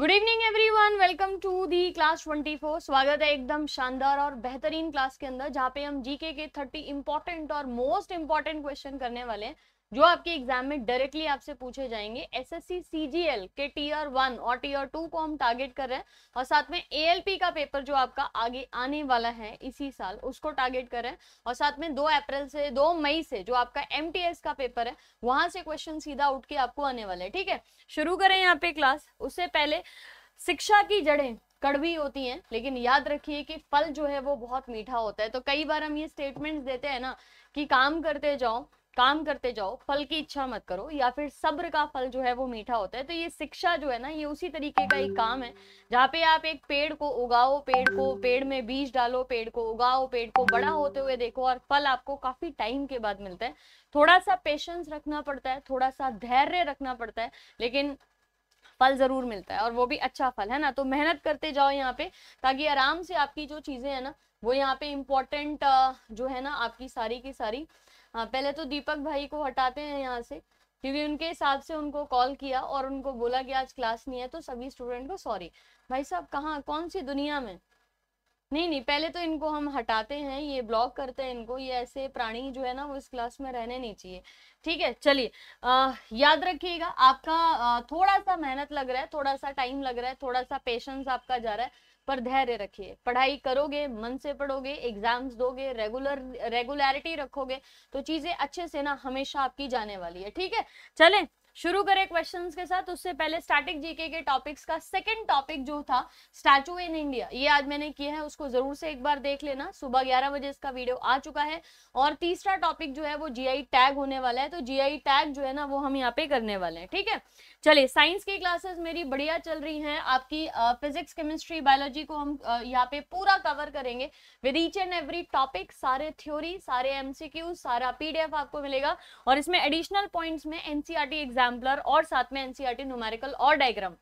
Good evening everyone welcome to the class 24 स्वागत है एकदम शानदार और बेहतरीन क्लास के अंदर जहाँ पे हम जीके के 30 इंपॉर्टेंट और मोस्ट इंपॉर्टेंट क्वेश्चन करने वाले हैं जो आपके एग्जाम में डायरेक्टली आपसे पूछे जाएंगे एसएससी सीजीएल के टीयर वन और टीयर टू को हम टारगेट कर रहे हैं और साथ में एएलपी का पेपर जो आपका आगे आने वाला है इसी साल उसको टारगेट कर रहे हैं और साथ में दो अप्रैल से दो मई से जो आपका एमटीएस का पेपर है वहां से क्वेश्चन सीधा उठ के आपको आने वाला है ठीक है शुरू करें यहाँ पे क्लास उससे पहले शिक्षा की जड़ें कड़वी होती हैं लेकिन याद रखिए कि फल जो है वो बहुत मीठा होता है तो कई बार हम ये स्टेटमेंट्स देते हैं ना कि काम करते जाओ काम करते जाओ फल की इच्छा मत करो या फिर सब्र का फल जो है वो मीठा होता है तो ये शिक्षा जो है ना ये उसी तरीके का एक काम है जहाँ पे आप एक पेड़ को उगाओ पेड़ को पेड़ में बीज डालो पेड़ को उगाओ पेड़ को बड़ा होते हुए देखो और फल आपको काफी टाइम के बाद मिलता है थोड़ा सा पेशेंस रखना पड़ता है थोड़ा सा धैर्य रखना पड़ता है लेकिन फल जरूर मिलता है और वो भी अच्छा फल है ना तो मेहनत करते जाओ यहाँ पे ताकि आराम से आपकी जो चीजें है ना वो यहाँ पे इम्पोर्टेंट जो है ना आपकी सारी की सारी हाँ पहले तो दीपक भाई को हटाते हैं यहाँ से क्योंकि उनके हिसाब से उनको कॉल किया और उनको बोला कि आज क्लास नहीं है तो सभी स्टूडेंट को सॉरी भाई साहब कहाँ कौन सी दुनिया में नहीं नहीं पहले तो इनको हम हटाते हैं ये ब्लॉक करते हैं इनको ये ऐसे प्राणी जो है ना वो इस क्लास में रहने नहीं चाहिए ठीक है चलिए याद रखिएगा आपका आ, थोड़ा सा मेहनत लग रहा है थोड़ा सा टाइम लग रहा है थोड़ा सा पेशेंस आपका जा रहा है पर धैर्य रखिए पढ़ाई करोगे मन से पढ़ोगे एग्जाम्स दोगे रेगुलर रेगुलरिटी रखोगे तो चीजें अच्छे से ना हमेशा आपकी जाने वाली है ठीक है चले शुरू करें क्वेश्चंस के साथ उससे पहले स्टैटिक जीके के टॉपिक्स का सेकंड टॉपिक जो था स्टैचू इन इंडिया ये आज मैंने किया है उसको जरूर से एक बार देख लेना सुबह ग्यारह बजे इसका वीडियो आ चुका है और तीसरा टॉपिक जो है वो जीआई टैग होने वाला है तो जीआई टैग जो है ना वो हम यहाँ पे करने वाले हैं ठीक है चलिए साइंस की क्लासेस मेरी बढ़िया चल रही है आपकी फिजिक्स केमिस्ट्री बायोलॉजी को हम यहाँ पे पूरा कवर करेंगे with each and every topic सारे थ्योरी सारे एमसीक्यू सारा पीडीएफ आपको मिलेगा और इसमें एडिशनल पॉइंट्स में एनसीआरटी एग्जाम रैम्बलर और साथ में एनसीआरटी न्यूमेरिकल e और डायग्राम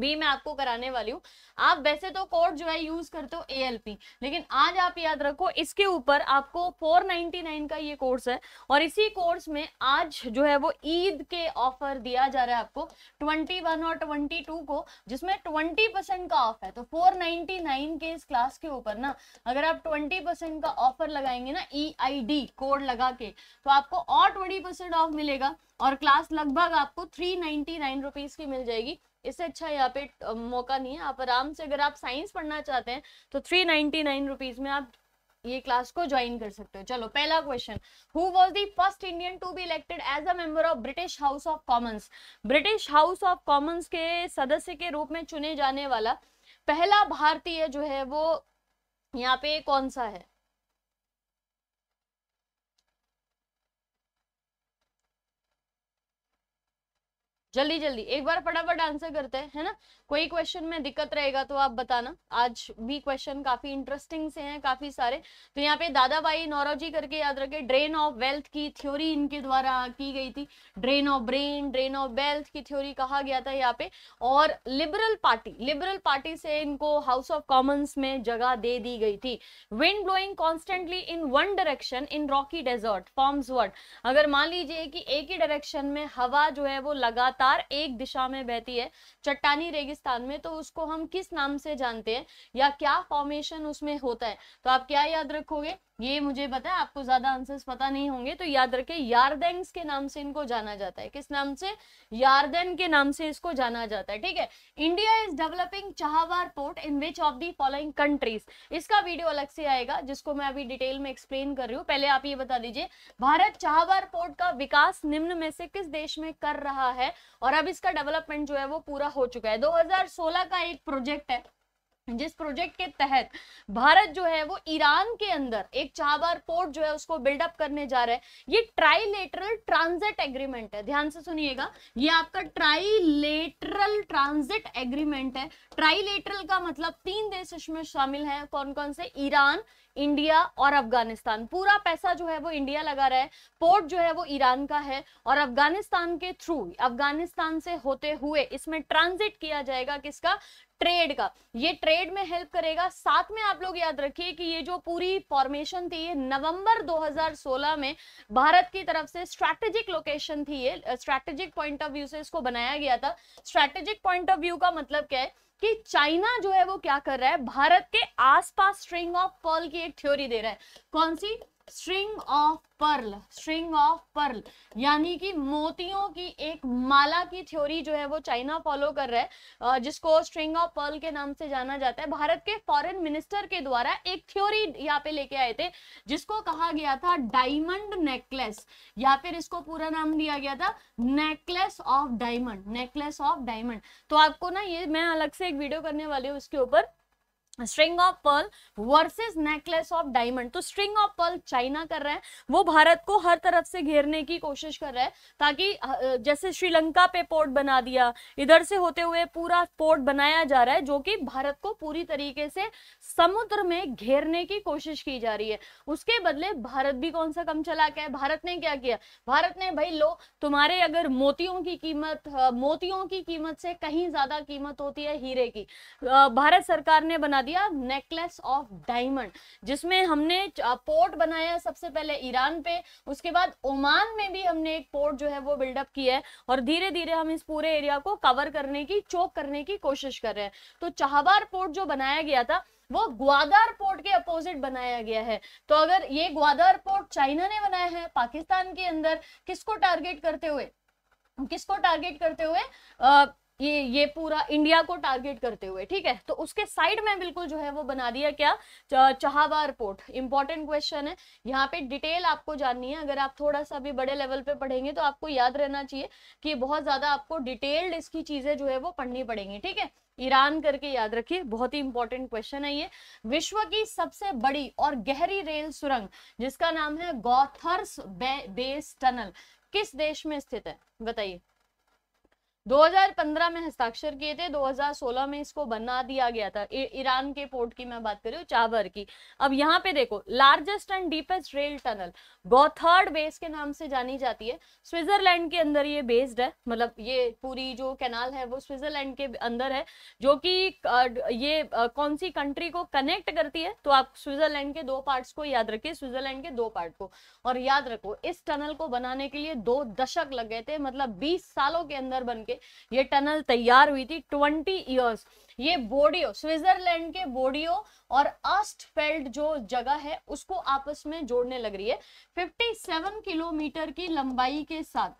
बी मैं आपको कराने वाली हूँ आप वैसे तो कोड जो है यूज करते हो पी लेकिन आज आप याद रखो इसके ऊपर आपको 499 का ये कोर्स है और इसी कोर्स में आज जो है वो ईद के ऑफर दिया जा रहा है आपको 21 और 22 को जिसमें 20 परसेंट का ऑफ है तो 499 के इस क्लास के ऊपर ना अगर आप 20 परसेंट का ऑफर लगाएंगे ना ई e कोड लगा के तो आपको और ट्वेंटी ऑफ मिलेगा और क्लास लगभग आपको थ्री नाइनटी की मिल जाएगी इससे अच्छा यहाँ पे मौका नहीं है आप आराम से अगर आप साइंस पढ़ना चाहते हैं तो थ्री नाइनटी नाइन रुपीज में आप ये क्लास को ज्वाइन कर सकते हो चलो पहला question who was the first Indian to be elected as a member of British House of Commons British House of Commons के सदस्य के रूप में चुने जाने वाला पहला भारतीय जो है वो यहाँ पे कौन सा है जल्दी जल्दी एक बार फटाफट आंसर करते हैं है ना कोई क्वेश्चन में दिक्कत रहेगा तो आप बताना आज भी क्वेश्चन काफी इंटरेस्टिंग से हैं काफी सारे तो यहाँ पे दादाबाई नौरोजी करके याद रखे ड्रेन ऑफ वेल्थ की थ्योरी इनके द्वारा की गई थी drain of brain drain of wealth की थ्योरी कहा गया था यहाँ पे और लिबरल पार्टी लिबरल पार्टी से इनको हाउस ऑफ कॉमन्स में जगह दे दी गई थी wind blowing constantly in one direction in rocky desert forms word अगर मान लीजिए कि एक ही डायरेक्शन में हवा जो है वो लगातार एक दिशा में बहती है चट्टानी रेगी रेगिस्तान में तो उसको हम किस नाम से जानते हैं या क्या फॉर्मेशन उसमें होता है तो आप क्या याद रखोगे ये मुझे पता है आपको ज्यादा आंसर्स पता नहीं होंगे तो याद रखे यारदेंग्स के नाम से इनको जाना जाता है किस नाम से यारदेन के नाम से इसको जाना जाता है ठीक है India is developing Chabahar port in which of the following countries इसका वीडियो अलग से आएगा जिसको मैं अभी डिटेल में एक्सप्लेन कर रही हूँ पहले आप ये बता दीजिए भारत चाहवार पोर्ट का विकास निम्न में से किस देश में कर रहा है और अब इसका डेवलपमेंट जो है वो पूरा हो चुका है दो 2016 का एक प्रोजेक्ट है जिस प्रोजेक्ट के तहत भारत जो है वो ईरान के अंदर एक चाबार पोर्ट जो है उसको बिल्डअप करने जा रहा है ये ट्राईलेटरल ट्रांजिट एग्रीमेंट है ध्यान से सुनिएगा ये आपका ट्राईलेटरल ट्रांजिट एग्रीमेंट है ट्राईलेटरल का मतलब तीन देश इसमें शामिल हैं कौन कौन से ईरान इंडिया और अफगानिस्तान पूरा पैसा जो है वो इंडिया लगा रहा है पोर्ट जो है वो ईरान का है और अफगानिस्तान के थ्रू अफगानिस्तान से होते हुए इसमें ट्रांजिट किया जाएगा किसका ट्रेड का ये ट्रेड में हेल्प करेगा साथ में आप लोग याद रखिए कि ये जो पूरी फॉर्मेशन थी ये नवंबर 2016 में भारत की तरफ से स्ट्रैटेजिक लोकेशन थी ये स्ट्रैटेजिक पॉइंट ऑफ व्यू से इसको बनाया गया था स्ट्रैटेजिक पॉइंट ऑफ व्यू का मतलब क्या है कि चाइना जो है वो क्या कर रहा है भारत के आसपास स्ट्रिंग ऑफ पर्ल की एक थ्योरी दे रहा है कौन सी string of pearl string of pearl यानी कि मोतियों की एक माला की थ्योरी जो है वो चाइना फॉलो कर रहा है जिसको स्ट्रिंग ऑफ पर्ल के नाम से जाना जाता है भारत के फॉरेन मिनिस्टर के द्वारा एक थ्योरी यहाँ पे लेके आए थे जिसको कहा गया था डायमंड नेकलेस या फिर इसको पूरा नाम दिया गया था necklace of diamond necklace of diamond तो आपको ना ये मैं अलग से एक वीडियो करने वाली हूँ इसके ऊपर string of pearl versus necklace of diamond तो स्ट्रिंग ऑफ पर्ल चाइना कर रहे हैं वो भारत को हर तरफ से घेरने की कोशिश कर रहे हैं ताकि जैसे श्रीलंका पे पोर्ट बना दिया इधर से होते हुए पूरा पोर्ट बनाया जा रहा है जो कि भारत को पूरी तरीके से समुद्र में घेरने की कोशिश की जा रही है उसके बदले भारत भी कौन सा कम चला गया भारत ने क्या किया भारत ने भाई लो तुम्हारे अगर मोतियों की कीमत मोतियों की कीमत से कहीं ज्यादा कीमत होती है हीरे की भारत सरकार ने बना दिया नेकलेस ऑफ डायमंड जिसमें हमने पोर्ट बनाया सबसे पहले ईरान पे उसके बाद ओमान में भी हमने एक पोर्ट जो है वो बिल्डअप किया है और धीरे धीरे हम इस पूरे एरिया को कवर करने की चोक करने की कोशिश कर रहे हैं तो चाहबार पोर्ट जो बनाया गया था वो ग्वादर पोर्ट के अपोजिट बनाया गया है तो अगर ये ग्वादर पोर्ट चाइना ने बनाया है पाकिस्तान के अंदर किसको टारगेट करते हुए किसको टारगेट करते हुए आ, ये ये पूरा इंडिया को टारगेट करते हुए ठीक है तो उसके साइड में बिल्कुल जो है वो बना दिया क्या चहावा पोर्ट इंपॉर्टेंट क्वेश्चन है यहाँ पे डिटेल आपको जाननी है अगर आप थोड़ा सा भी बड़े लेवल पे पढ़ेंगे तो आपको याद रहना चाहिए कि बहुत ज़्यादा आपको डिटेल्ड इसकी चीज़ें जो है वो पढ़नी पड़ेंगी ठीक है ईरान करके याद रखिए बहुत ही इंपॉर्टेंट क्वेश्चन है ये विश्व की सबसे बड़ी और गहरी रेल सुरंग जिसका नाम है गौथर्स बे, बेस टनल किस देश में स्थित है बताइए 2015 में हस्ताक्षर किए थे 2016 में इसको बना दिया गया था ईरान के पोर्ट की मैं बात कर रही हूँ चाबर की अब यहाँ पे देखो largest and deepest rail tunnel Gotthard base के नाम से जानी जाती है स्विट्जरलैंड के अंदर ये बेस्ड है मतलब ये पूरी जो कैनाल है वो स्विट्जरलैंड के अंदर है जो कि ये कौन सी कंट्री को कनेक्ट करती है तो आप स्विट्जरलैंड के दो पार्ट्स को याद रखिए स्विट्जरलैंड के दो पार्ट को और याद रखो इस टनल को बनाने के लिए दो दशक लग गए थे मतलब बीस सालों के अंदर बन के के ये टनल तैयार हुई थी ट्वेंटी ईयर्स ये बोडियो स्विट्जरलैंड के बोडियो और अस्ट जो जगह है उसको आपस में जोड़ने लग रही है 57 किलोमीटर की लंबाई के साथ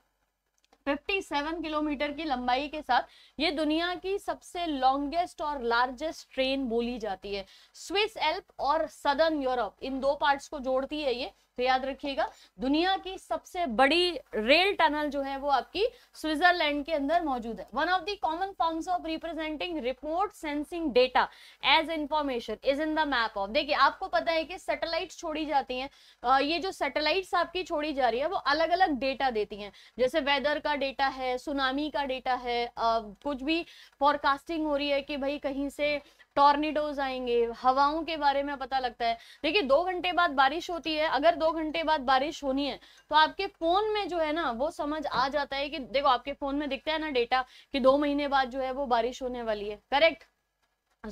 57 किलोमीटर की लंबाई के साथ ये दुनिया की सबसे लॉन्गेस्ट और लार्जेस्ट ट्रेन बोली जाती है स्विस एल्प और सदर्न यूरोप इन दो पार्ट्स को जोड़ती है ये तो याद रखिएगा दुनिया की सबसे बड़ी रेल टनल जो है वो आपकी स्विट्जरलैंड के अंदर मौजूद है one of the common forms of representing report sensing data as information is in the map of देखिए आपको पता है कि सेटेलाइट छोड़ी जाती हैं ये जो सैटेलाइट्स आपकी छोड़ी जा रही है वो अलग अलग डेटा देती हैं जैसे वेदर का डेटा है सुनामी का डेटा है कुछ भी फॉरकास्टिंग हो रही है कि भाई कहीं से टॉर्नेडोज आएंगे हवाओं के बारे में पता लगता है देखिए दो घंटे बाद बारिश होती है अगर दो घंटे बाद बारिश होनी है तो आपके फोन में जो है ना वो समझ आ जाता है कि देखो आपके फोन में दिखता है ना डेटा कि दो महीने बाद जो है वो बारिश होने वाली है करेक्ट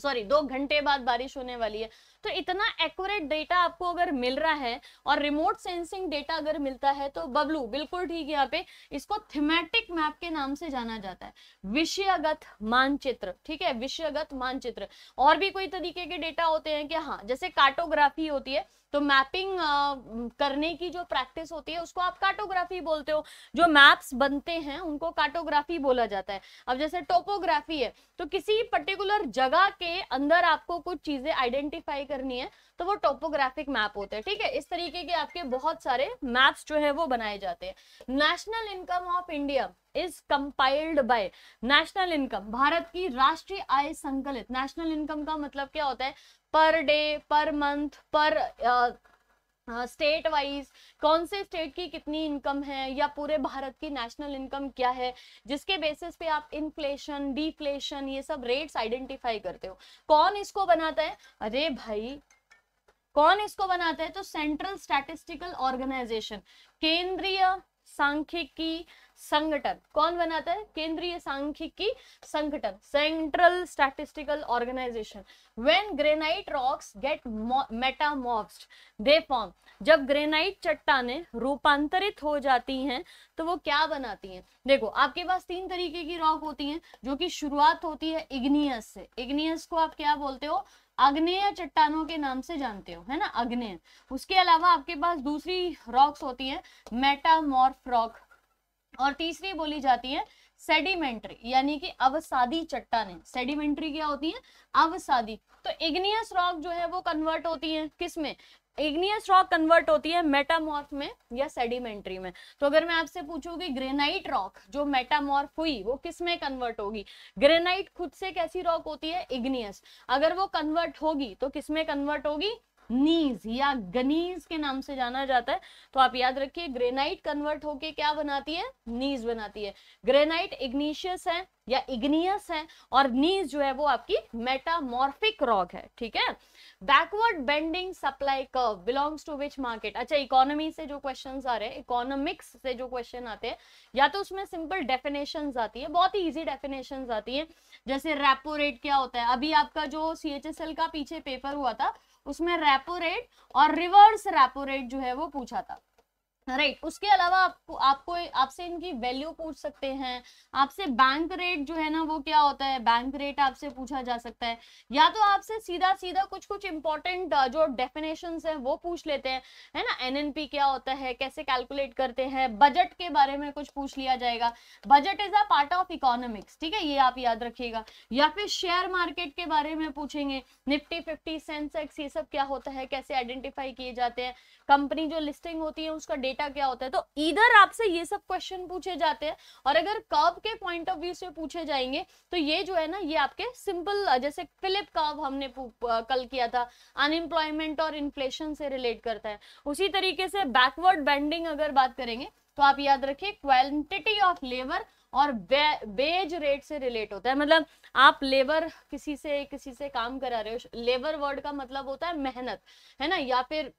सॉरी दो घंटे बाद बारिश होने वाली है तो इतना एक्यूरेट डेटा आपको अगर मिल रहा है और रिमोट सेंसिंग डेटा अगर मिलता है तो बबलू बिल्कुल ठीक यहाँ पे इसको थीमेटिक मैप के नाम से जाना जाता है विषयगत मानचित्र ठीक है विषयगत मानचित्र और भी कोई तरीके के डेटा होते हैं कि हाँ जैसे कार्टोग्राफी होती है तो मैपिंग करने की जो प्रैक्टिस होती है उसको आप कार्टोग्राफी बोलते हो जो मैप्स बनते हैं उनको कार्टोग्राफी बोला जाता है अब जैसे टोपोग्राफी है तो किसी पर्टिकुलर जगह के अंदर आपको कुछ चीजें आइडेंटिफाई करनी है तो वो टोपोग्राफिक मैप होते हैं ठीक है इस तरीके के आपके बहुत सारे मैप्स जो है वो बनाए जाते हैं national income of India is compiled by national income Bharat की राष्ट्रीय आय संकलित नेशनल इनकम का मतलब क्या होता है पर डे पर मंथ पर स्टेट वाइज कौन से स्टेट की कितनी इनकम है या पूरे भारत की नेशनल इनकम क्या है जिसके बेसिस पे आप इन्फ्लेशन डिफ्लेशन ये सब रेट्स आइडेंटिफाई करते हो कौन इसको बनाता है अरे भाई कौन इसको बनाता है तो सेंट्रल स्टैटिस्टिकल ऑर्गेनाइजेशन केंद्रीय सांख्यिकी संगठन कौन बनाता है केंद्रीय सांख्यिकी संगठन central statistical organisation when granite rocks get metamorphed they form जब ग्रेनाइट चट्टाने रूपांतरित हो जाती हैं तो वो क्या बनाती हैं देखो आपके पास तीन तरीके की रॉक होती हैं जो कि शुरुआत होती है इग्नियस से इग्नियस को आप क्या बोलते हो अग्नेय चट्टानों के नाम से जानते हो है ना अग्नेय उसके अलावा आपके पास दूसरी रॉक्स होती है मेटामॉर्फ रॉक और तीसरी बोली जाती है सेडिमेंट्री यानी कि अवसादी चट्टाने सेडिमेंट्री क्या होती है अवसादी तो इग्नियस रॉक जो है वो कन्वर्ट होती है किसमें इग्नियस रॉक कन्वर्ट होती है मेटामॉर्फ में या सेडिमेंट्री में तो अगर मैं आपसे पूछूं कि ग्रेनाइट रॉक जो मेटामॉर्फ हुई वो किस में कन्वर्ट होगी ग्रेनाइट खुद से कैसी रॉक होती है इग्नियस अगर वो कन्वर्ट होगी तो किस में कन्वर्ट होगी नीज या गनीज के नाम से जाना जाता है तो आप याद रखिए ग्रेनाइट कन्वर्ट होके क्या बनाती है नीज बनाती है ग्रेनाइट इग्निशियस है या इग्नियस है और नीज जो है वो आपकी मेटामॉर्फिक रॉक है ठीक है backward bending supply curve belongs to which market अच्छा इकोनॉमी से जो क्वेश्चन आ रहे हैं इकोनॉमिक्स से जो क्वेश्चन आते हैं या तो उसमें सिंपल डेफिनेशन आती है बहुत ही ईजी डेफिनेशन आती है जैसे रेपो रेट क्या होता है अभी आपका जो सी का पीछे पेपर हुआ था उसमें रेपो रेट और रिवर्स रेपो रेट जो है वो पूछा था राइट right. उसके अलावा आपको आपको आपसे इनकी वैल्यू पूछ सकते हैं आपसे बैंक रेट जो है ना वो क्या होता है बैंक रेट आपसे पूछा जा सकता है या तो आपसे सीधा सीधा कुछ कुछ इंपॉर्टेंट जो डेफिनेशन है वो पूछ लेते हैं है ना एनएनपी क्या होता है कैसे कैलकुलेट करते हैं बजट के बारे में कुछ पूछ लिया जाएगा budget is a part of economics ठीक है ये आप याद रखिएगा या फिर शेयर मार्केट के बारे में पूछेंगे निफ्टी फिफ्टी सेंसेक्स ये सब क्या होता है कैसे आइडेंटिफाई किए जाते हैं कंपनी जो लिस्टिंग होती है उसका डेटा क्या होता है तो इधर आपसे ये सब क्वेश्चन पूछे जाते हैं और अगर कर्व के पॉइंट ऑफ व्यू से पूछे जाएंगे तो ये जो है ना ये आपके सिंपल जैसे फिलिप कर्व हमने कल किया था अनएम्प्लॉयमेंट और इन्फ्लेशन से रिलेट करता है उसी तरीके से बैकवर्ड बेंडिंग अगर बात करेंगे तो आप याद रखिए क्वांटिटी ऑफ लेबर और वेज रेट से रिलेट होता है मतलब आप लेबर किसी से किसी से काम करा रहे हो लेबर वर्ड का मतलब होता है मेहनत है ना या फिर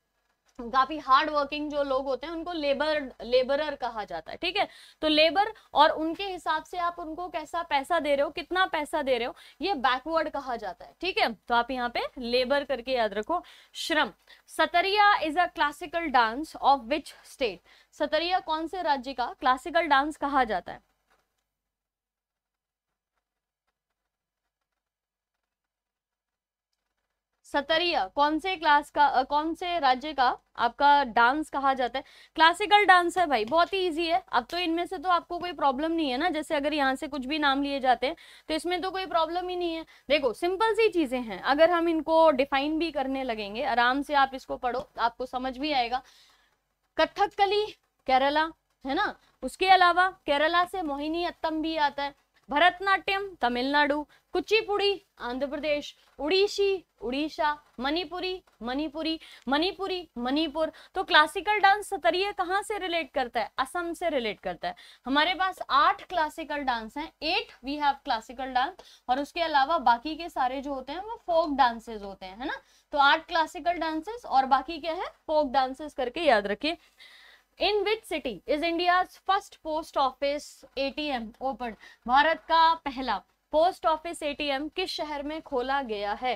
काफी हार्ड वर्किंग जो लोग होते हैं उनको लेबर लेबरर कहा जाता है ठीक है तो लेबर और उनके हिसाब से आप उनको कैसा पैसा दे रहे हो कितना पैसा दे रहे हो ये बैकवर्ड कहा जाता है ठीक है तो आप यहाँ पे लेबर करके याद रखो श्रम Sattriya is a classical dance of which state Sattriya कौन से राज्य का क्लासिकल डांस कहा जाता है सतरिया कौन से क्लास का कौन से राज्य का आपका डांस कहा जाता है क्लासिकल डांस है भाई बहुत ही ईजी है अब तो इनमें से तो आपको कोई प्रॉब्लम नहीं है ना जैसे अगर यहाँ से कुछ भी नाम लिए जाते हैं तो इसमें तो कोई प्रॉब्लम ही नहीं है देखो सिंपल सी चीज़ें हैं अगर हम इनको डिफाइन भी करने लगेंगे आराम से आप इसको पढ़ो आपको समझ भी आएगा कथकली केरला है ना उसके अलावा केरला से मोहिनी अत्तम भी आता है भरतनाट्यम तमिलनाडु कुचिपुड़ी आंध्र प्रदेश उड़ीसी उड़ीसा मणिपुरी मणिपुरी मणिपुरी मणिपुर तो क्लासिकल डांस सतरीय कहाँ से रिलेट करता है असम से रिलेट करता है हमारे पास आठ क्लासिकल डांस हैं eight we have classical dance और उसके अलावा बाकी के सारे जो होते हैं वो फोक डांसेस होते हैं है ना तो आठ क्लासिकल डांसेस और बाकी क्या है फोक डांसेस करके याद रखिए in which city is India first post office A T M open भारत का पहला post office A T M किस शहर में खोला गया है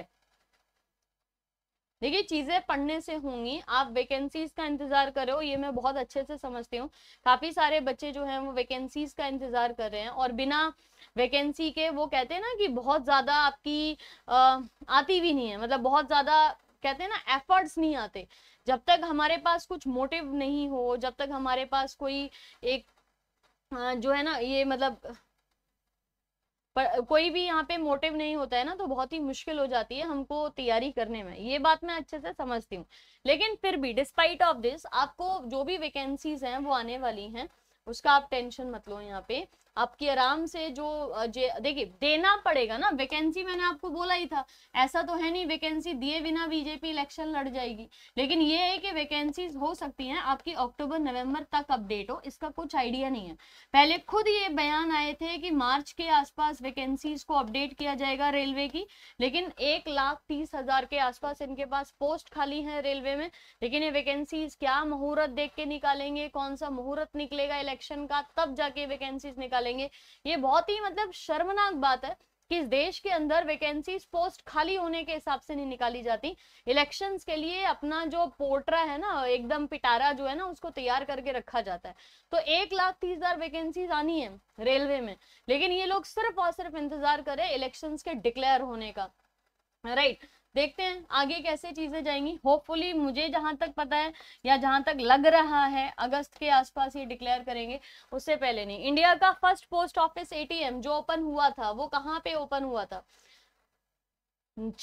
देखिए चीजें पढ़ने से होंगी आप वैकेंसीज का इंतजार कर रहे हो ये मैं बहुत अच्छे से समझती हूँ काफी सारे बच्चे जो हैं वो वैकेंसीज का इंतजार कर रहे हैं और बिना वैकेंसी के वो कहते हैं ना कि बहुत ज्यादा आपकी आ, आती भी नहीं है मतलब बहुत ज्यादा कहते हैं ना एफर्ट्स नहीं आते जब तक हमारे पास कुछ मोटिव नहीं हो जब तक हमारे पास कोई एक जो है ना ये मतलब पर कोई भी यहाँ पे मोटिव नहीं होता है ना तो बहुत ही मुश्किल हो जाती है हमको तैयारी करने में ये बात मैं अच्छे से समझती हूँ लेकिन फिर भी डिस्पाइट ऑफ दिस आपको जो भी वैकेंसीज हैं वो आने वाली हैं उसका आप टेंशन मत लो यहाँ पे आपकी आराम से जो देखिए देना पड़ेगा ना वैकेंसी मैंने आपको बोला ही था ऐसा तो है नहीं वैकेंसी दिए बिना बीजेपी इलेक्शन लड़ जाएगी लेकिन ये है कि वैकेंसीज हो सकती हैं आपकी अक्टूबर नवंबर तक अपडेट हो इसका कुछ आइडिया नहीं है पहले खुद ये बयान आए थे कि मार्च के आसपास वैकेंसीज को अपडेट किया जाएगा रेलवे की लेकिन एक लाख तीस हजार के आसपास इनके पास पोस्ट खाली है रेलवे में लेकिन ये वैकेंसीज क्या मुहूर्त देख के निकालेंगे कौन सा मुहूर्त निकलेगा इलेक्शन का तब जाके वैकेंसीज निकाले डालेंगे ये बहुत ही मतलब शर्मनाक बात है कि इस देश के अंदर वैकेंसीज पोस्ट खाली होने के हिसाब से नहीं निकाली जाती इलेक्शंस के लिए अपना जो पोर्टरा है ना एकदम पिटारा जो है ना उसको तैयार करके रखा जाता है तो एक लाख तीस हजार वैकेंसीज आनी है रेलवे में लेकिन ये लोग सिर्फ और सिर्फ इंतजार करें इलेक्शंस के डिक्लेयर होने का राइट right. देखते हैं आगे कैसे चीज़ें जाएंगी होपफुली मुझे जहां तक पता है या जहां तक लग रहा है अगस्त के आसपास ये डिक्लेयर करेंगे उससे पहले नहीं इंडिया का फर्स्ट पोस्ट ऑफिस एटीएम जो ओपन हुआ था वो कहाँ पे ओपन हुआ था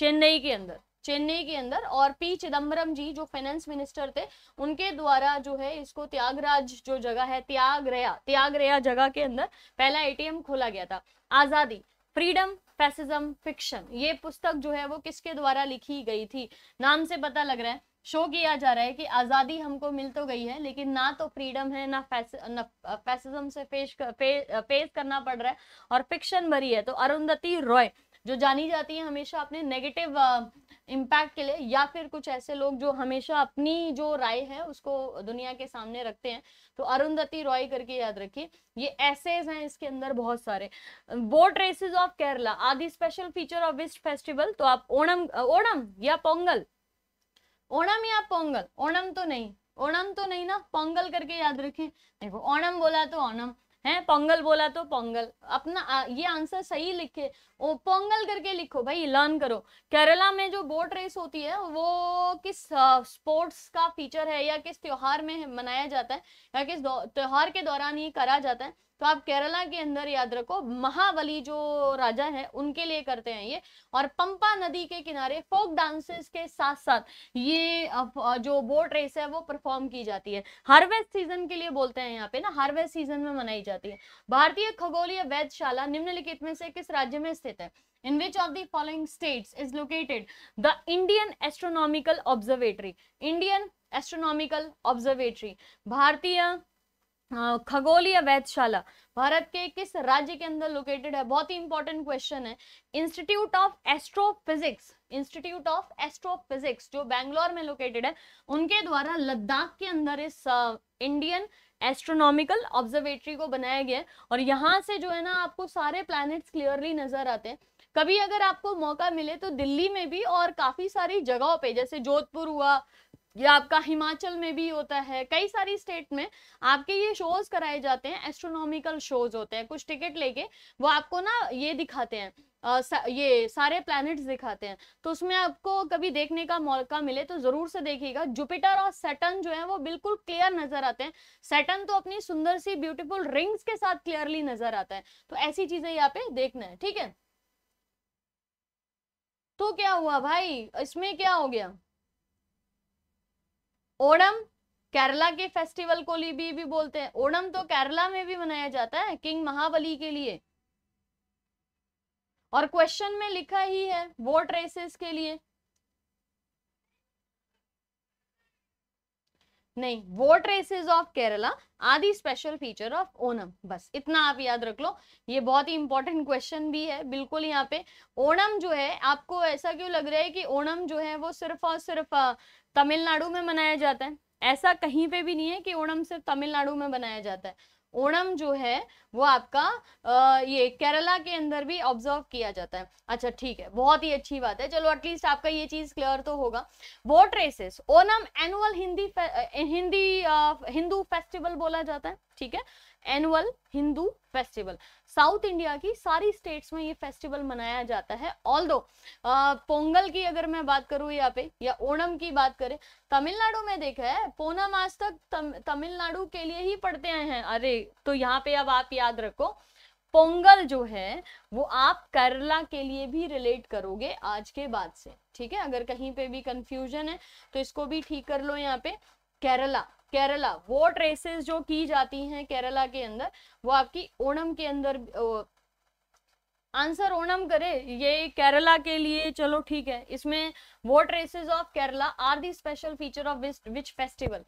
चेन्नई के अंदर चेन्नई के अंदर और पी चिदम्बरम जी जो फाइनेंस मिनिस्टर थे उनके द्वारा जो है इसको त्यागराज जो जगह है त्यागरया त्यागरया जगह के अंदर पहला एटीएम खोला गया था आजादी फ्रीडम फैसिज्म फिक्शन ये पुस्तक जो है वो किसके द्वारा लिखी गई थी नाम से पता लग रहा है शो किया जा रहा है कि आज़ादी हमको मिल तो गई है लेकिन ना तो फ्रीडम है ना फैस ना फैसिज्म से पेश कर, फे, पेश करना पड़ रहा है और फिक्शन भरी है तो अरुंधति रॉय जो जानी जाती है हमेशा अपने नेगेटिव इम्पैक्ट uh, के लिए या फिर कुछ ऐसे लोग जो हमेशा अपनी जो राय है उसको दुनिया के सामने रखते हैं तो अरुंधति रॉय करके याद रखिए ये ऐसे हैं इसके अंदर बहुत सारे boat races of Kerala are the special feature of which festival तो आप ओणम ओणम या पोंगल ओणम या पोंगल ओणम तो नहीं ओणम तो नहीं ना पोंगल करके याद रखें देखो ओणम बोला तो ओणम हैं पोंगल बोला तो पोंगल अपना ये आंसर सही लिखे ओ पोंगल करके लिखो भाई लर्न करो केरला में जो बोट रेस होती है वो किस स्पोर्ट्स का फीचर है या किस त्योहार में मनाया जाता है या किस त्योहार के दौरान ये करा जाता है तो आप केरला के अंदर याद रखो महाबली जो राजा है उनके लिए करते हैं ये और पंपा नदी के किनारे फोक डांसेस के साथ साथ ये जो बोट रेस है वो परफॉर्म की जाती है हार्वेस्ट सीजन के लिए बोलते हैं यहाँ पे ना हार्वेस्ट सीजन में मनाई जाती है भारतीय खगोलीय वैधशाला निम्नलिखित में से किस राज्य में स्थित है in which of the following state is located the Indian astronomical observatory Indian astronomical observatory भारतीय खगोलीय वैधशाला भारत के किस राज्य के अंदर लोकेटेड है बहुत ही इंपॉर्टेंट क्वेश्चन है institute of astrophysics institute of astrophysics जो बैंगलोर में लोकेटेड है उनके द्वारा लद्दाख के अंदर इस इंडियन एस्ट्रोनॉमिकल ऑब्जर्वेटरी को बनाया गया है और यहाँ से जो है ना आपको सारे प्लैनेट्स क्लियरली नजर आते हैं कभी अगर आपको मौका मिले तो दिल्ली में भी और काफी सारी जगहों पे जैसे जोधपुर हुआ ये आपका हिमाचल में भी होता है कई सारी स्टेट में आपके ये शोज कराए जाते हैं एस्ट्रोनॉमिकल शोज होते हैं कुछ टिकट लेके वो आपको ना ये दिखाते हैं आ, सा, ये सारे प्लैनेट्स दिखाते हैं तो उसमें आपको कभी देखने का मौका मिले तो जरूर से देखिएगा जुपिटर और सेटन जो है वो बिल्कुल क्लियर नजर आते हैं सेटन तो अपनी सुंदर सी ब्यूटीफुल रिंग्स के साथ क्लियरली नजर आता है तो ऐसी चीजें यहाँ पे देखना है ठीक है तो क्या हुआ भाई इसमें क्या हो गया ओणम केरला के फेस्टिवल को भी, भी बोलते हैं ओणम तो केरला में भी मनाया जाता है किंग महाबली के लिए और क्वेश्चन में लिखा ही है वोट रेसेस के लिए नहीं वो races of Kerala are the special feature of Onam बस इतना आप याद रख लो ये बहुत ही इंपॉर्टेंट क्वेश्चन भी है बिल्कुल यहाँ पे ओणम जो है आपको ऐसा क्यों लग रहा है कि ओणम जो है वो सिर्फ और सिर्फ तमिलनाडु में मनाया जाता है ऐसा कहीं पे भी नहीं है कि ओणम सिर्फ तमिलनाडु में मनाया जाता है ओणम जो है वो आपका आ, ये केरला के अंदर भी ऑब्जर्व किया जाता है अच्छा ठीक है बहुत ही अच्छी बात है चलो एटलीस्ट आपका ये चीज क्लियर तो होगा boat races Onam annual Hindi Hindi Hindu festival बोला जाता है ठीक है annual Hindu festival south India की सारी स्टेट्स में ये फेस्टिवल मनाया जाता है ऑल दो पोंगल की अगर मैं बात करूँ यहाँ पे या ओणम की बात करें तमिलनाडु में देखा है पोना आज तक तम, तमिलनाडु के लिए ही पढ़ते आए हैं अरे तो यहाँ पे अब आप याद रखो पोंगल जो है वो आप केरला के लिए भी रिलेट करोगे आज के बाद से ठीक है अगर कहीं पे भी कंफ्यूजन है तो इसको भी ठीक कर लो यहाँ पे केरला केरला वोट रेसेस जो की जाती हैं केरला के अंदर वो आपकी ओणम के अंदर आंसर ओणम करे ये केरला के लिए चलो ठीक है इसमें boat races of Kerala are the special feature of which festival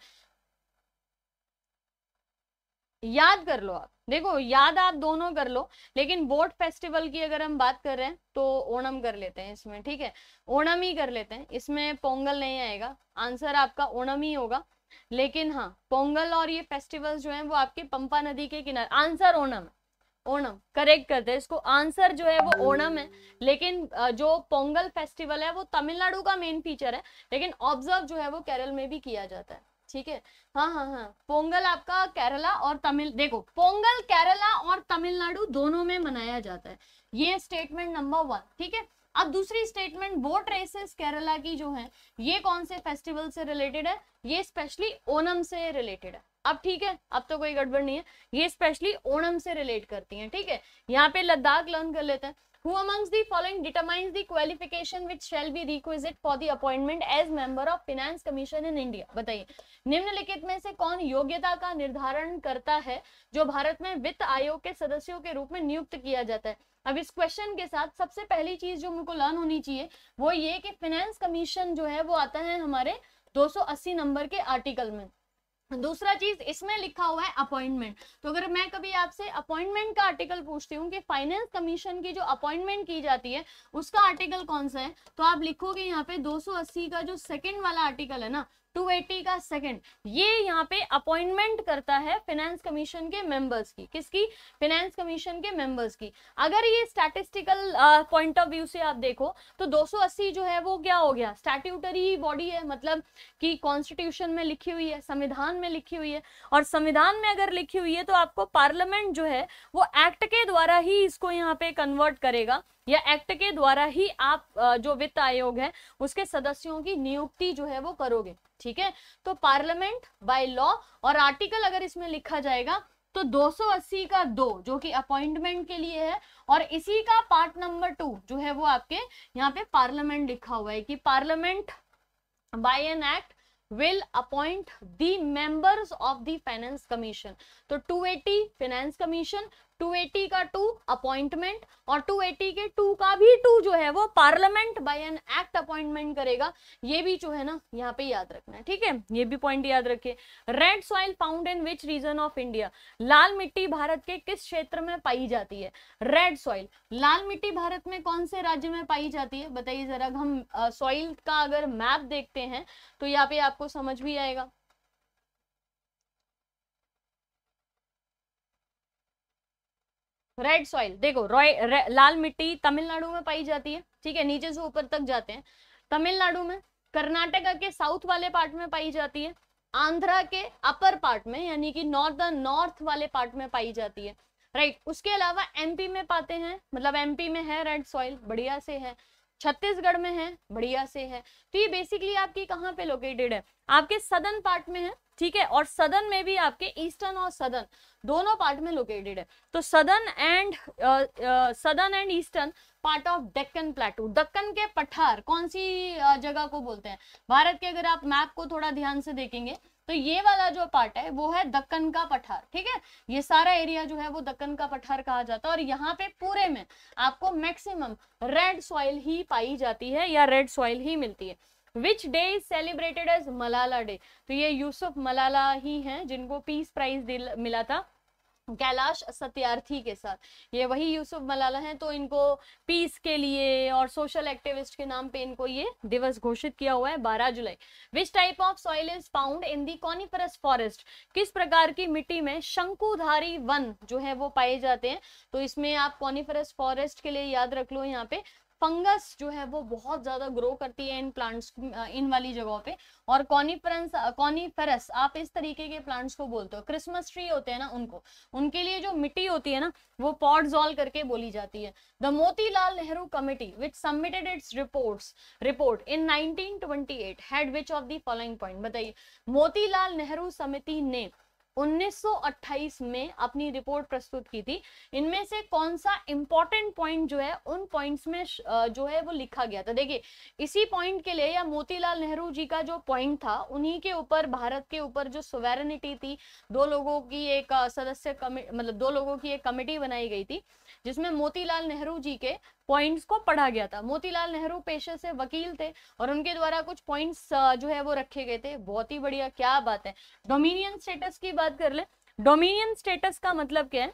याद कर लो आप देखो याद आप दोनों कर लो लेकिन बोट फेस्टिवल की अगर हम बात कर रहे हैं तो ओणम कर लेते हैं इसमें ठीक है ओणम ही कर लेते हैं इसमें पोंगल नहीं आएगा आंसर आपका ओणम ही होगा लेकिन हाँ पोंगल और ये फेस्टिवल्स जो हैं वो आपके पंपा नदी के किनारे आंसर ओणम है ओणम करेक्ट करते हैं इसको आंसर जो है वो ओणम है लेकिन जो पोंगल फेस्टिवल है वो तमिलनाडु का मेन फीचर है लेकिन ऑब्जर्व जो है वो केरल में भी किया जाता है ठीक है हाँ हाँ हाँ पोंगल आपका केरला और तमिल देखो पोंगल केरला और तमिलनाडु दोनों में मनाया जाता है ये स्टेटमेंट नंबर वन ठीक है अब दूसरी स्टेटमेंट बोट रेसेस केरला की जो है ये कौन से फेस्टिवल से रिलेटेड है ये स्पेशली ओनम से रिलेटेड है अब ठीक है अब तो कोई गड़बड़ नहीं है ये स्पेशली ओणम से रिलेट करती हैं ठीक है यहाँ पे लद्दाख लर्न कर लेते हैं Who amongst the following determines the qualification which shall be requisite for the appointment as member of Finance Commission in India? बताइए निम्नलिखित में से कौन योग्यता का निर्धारण करता है जो भारत में वित्त आयोग के सदस्यों के रूप में नियुक्त किया जाता है अब इस क्वेश्चन के साथ सबसे पहली चीज जो मुझको लर्न होनी चाहिए वो ये कि फाइनेंस कमीशन जो है वो आता है हमारे 280 नंबर के आर्टिकल में दूसरा चीज इसमें लिखा हुआ है अपॉइंटमेंट तो अगर मैं कभी आपसे अपॉइंटमेंट का आर्टिकल पूछती हूँ कि फाइनेंस कमीशन की जो अपॉइंटमेंट की जाती है उसका आर्टिकल कौन सा है तो आप लिखोगे यहाँ पे 280 का जो सेकंड वाला आर्टिकल है ना 280 का सेकंड ये यहाँ पे अपॉइंटमेंट करता है फिनेंस कमीशन के मेंबर्स की किसकी फिनेंस कमीशन के मेंबर्स की अगर ये स्टैटिस्टिकल पॉइंट ऑफ व्यू से आप देखो तो 280 जो है वो क्या हो गया स्टैट्यूटरी बॉडी है मतलब कि कॉन्स्टिट्यूशन में लिखी हुई है संविधान में लिखी हुई है और संविधान में अगर लिखी हुई है तो आपको पार्लियामेंट जो है वो एक्ट के द्वारा ही इसको यहाँ पे कन्वर्ट करेगा या एक्ट के द्वारा ही आप जो वित्त आयोग है उसके सदस्यों की नियुक्ति जो है वो करोगे ठीक है तो पार्लियामेंट बाय लॉ और आर्टिकल अगर इसमें लिखा जाएगा तो 280 का दो जो कि अपॉइंटमेंट के लिए है और इसी का पार्ट नंबर टू जो है वो आपके यहाँ पे पार्लियामेंट लिखा हुआ है कि parliament by an act will appoint the members of the finance commission तो 280 फाइनेंस कमीशन 280 का टू अपॉइंटमेंट और 280 के टू का भी टू जो है वो parliament by an act appointment करेगा ये भी जो है ना यहाँ पे याद रखना है ठीक है ये भी पॉइंट याद रखिए red soil found in which region of India लाल मिट्टी भारत के किस क्षेत्र में पाई जाती है रेड सॉइल लाल मिट्टी भारत में कौन से राज्य में पाई जाती है बताइए जरा हम सॉइल का अगर मैप देखते हैं तो यहाँ पे आपको समझ भी आएगा रेड सॉइल देखो रॉय लाल मिट्टी तमिलनाडु में पाई जाती है ठीक है नीचे से ऊपर तक जाते हैं तमिलनाडु में कर्नाटका के साउथ वाले पार्ट में पाई जाती है आंध्रा के अपर पार्ट में यानी कि नॉर्दर्न नॉर्थ वाले पार्ट में पाई जाती है राइट उसके अलावा एमपी में पाते हैं मतलब एमपी में है रेड सॉइल बढ़िया से है छत्तीसगढ़ में है बढ़िया से है तो ये बेसिकली आपकी कहाँ पे लोकेटेड है आपके सदर्न पार्ट में है ठीक है और सदन में भी आपके ईस्टर्न और सदन दोनों पार्ट में लोकेटेड है तो southern and southern and eastern part of Deccan plateau Deccan के पठार कौन सी जगह को बोलते हैं भारत के अगर आप मैप को थोड़ा ध्यान से देखेंगे तो ये वाला जो पार्ट है वो है दक्कन का पठार ठीक है ये सारा एरिया जो है वो दक्कन का पठार कहा जाता है और यहाँ पे पूरे में आपको मैक्सिमम रेड सॉइल ही पाई जाती है या रेड सॉइल ही मिलती है which day is celebrated as Malala day तो ये यूसुफ मलाला ही हैं जिनको पीस प्राइज मिला था कैलाश सत्यार्थी के साथ ये वही यूसुफ मलाला हैं तो इनको पीस के लिए और सोशल एक्टिविस्ट के नाम पे इनको ये दिवस घोषित किया हुआ है बारह जुलाई which type of soil is found in the coniferous forest किस प्रकार की मिट्टी में शंकुधारी वन जो है वो पाए जाते हैं तो इसमें आप कॉनिफरस फॉरेस्ट के लिए याद रख लो यहाँ पे फंगस जो है वो बहुत ज़्यादा ग्रो करती है इन प्लांट्स इन वाली जगहों पे और कॉनीफरस कॉनीफेरस आप इस तरीके के प्लांट्स को बोलते हो क्रिसमस ट्री होते हैं ना उनको उनके लिए जो मिट्टी होती है ना वो जॉल करके बोली जाती है the Motilal Nehru committee which submitted its report report in nineteen had of following point बताइए मोतीलाल नेहरू समिति ने 1928 में अपनी रिपोर्ट प्रस्तुत की थी इनमें से कौन सा इंपॉर्टेंट पॉइंट जो है उन पॉइंट्स में जो है वो लिखा गया था देखिए इसी पॉइंट के लिए या मोतीलाल नेहरू जी का जो पॉइंट था उन्हीं के ऊपर भारत के ऊपर जो सोवेरनिटी थी दो लोगों की एक सदस्य मतलब दो लोगों की एक कमेटी बनाई गई थी जिसमें मोतीलाल नेहरू जी के पॉइंट्स को पढ़ा गया था मोतीलाल नेहरू पेशे से वकील थे और उनके द्वारा कुछ पॉइंट्स जो है वो रखे गए थे बहुत ही बढ़िया क्या बात है डोमिनियन स्टेटस की बात कर ले डोमिनियन स्टेटस का मतलब क्या है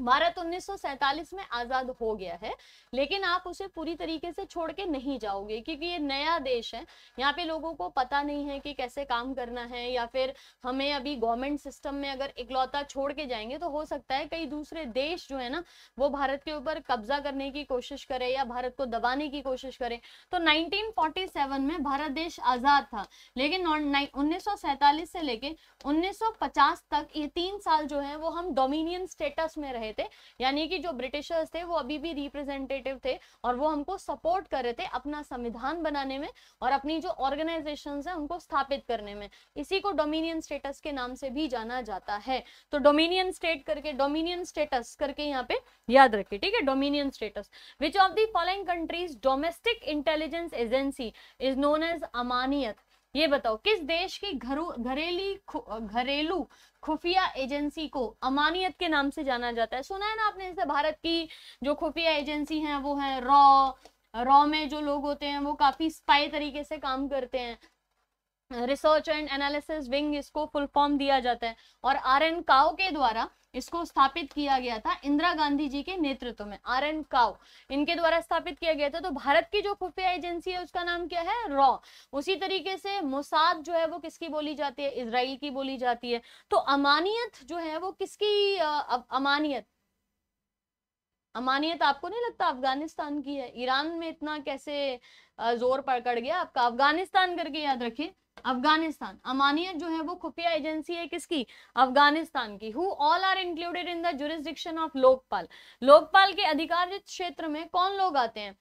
भारत 1947 में आजाद हो गया है लेकिन आप उसे पूरी तरीके से छोड़ के नहीं जाओगे क्योंकि ये नया देश है यहाँ पे लोगों को पता नहीं है कि कैसे काम करना है या फिर हमें अभी गवर्नमेंट सिस्टम में अगर इकलौता छोड़ के जाएंगे तो हो सकता है कई दूसरे देश जो है ना वो भारत के ऊपर कब्जा करने की कोशिश करे या भारत को दबाने की कोशिश करे तो नाइनटीन में भारत देश आजाद था लेकिन उन्नीस से लेके उन्नीस तक ये तीन साल जो है वो हम डोमिनियन स्टेटस में रहे रहे थे यानी कि जो ब्रिटिशर्स थे वो अभी भी रिप्रेजेंटेटिव थे और वो हमको सपोर्ट कर रहे थे अपना संविधान बनाने में और अपनी जो ऑर्गेनाइजेशन है उनको स्थापित करने में इसी को डोमिनियन स्टेटस के नाम से भी जाना जाता है तो डोमिनियन स्टेट करके डोमिनियन स्टेटस करके यहाँ पे याद रखिए ठीक है dominion status which of the following countries domestic intelligence agency is known as Amaniyat ये बताओ किस देश की घरू घरेली घरेलू खुफिया एजेंसी को अमानियत के नाम से जाना जाता है सुना है ना आपने जैसे भारत की जो खुफिया एजेंसी है वो है रॉ रॉ में जो लोग होते हैं वो काफी स्पाई तरीके से काम करते हैं रिसर्च एंड एनालिसिस विंग इसको फुल फॉर्म दिया जाता है और आर एन काओ के द्वारा इसको स्थापित किया गया था इंदिरा गांधी जी के नेतृत्व में आर एन काओ इनके द्वारा स्थापित किया गया था तो भारत की जो खुफिया एजेंसी है उसका नाम क्या है रॉ उसी तरीके से मोसाद जो है वो किसकी बोली जाती है इसराइल की बोली जाती है तो अमानियत जो है वो किसकी अमानियत अमानियत आपको नहीं लगता अफगानिस्तान की है ईरान में इतना कैसे जोर पकड़ गया आपका अफगानिस्तान करके याद रखिए अफगानिस्तान अमानियत जो है वो खुफिया एजेंसी है किसकी अफगानिस्तान की who all are included in the jurisdiction of Lokpal Lokpal के अधिकारित क्षेत्र में कौन लोग आते हैं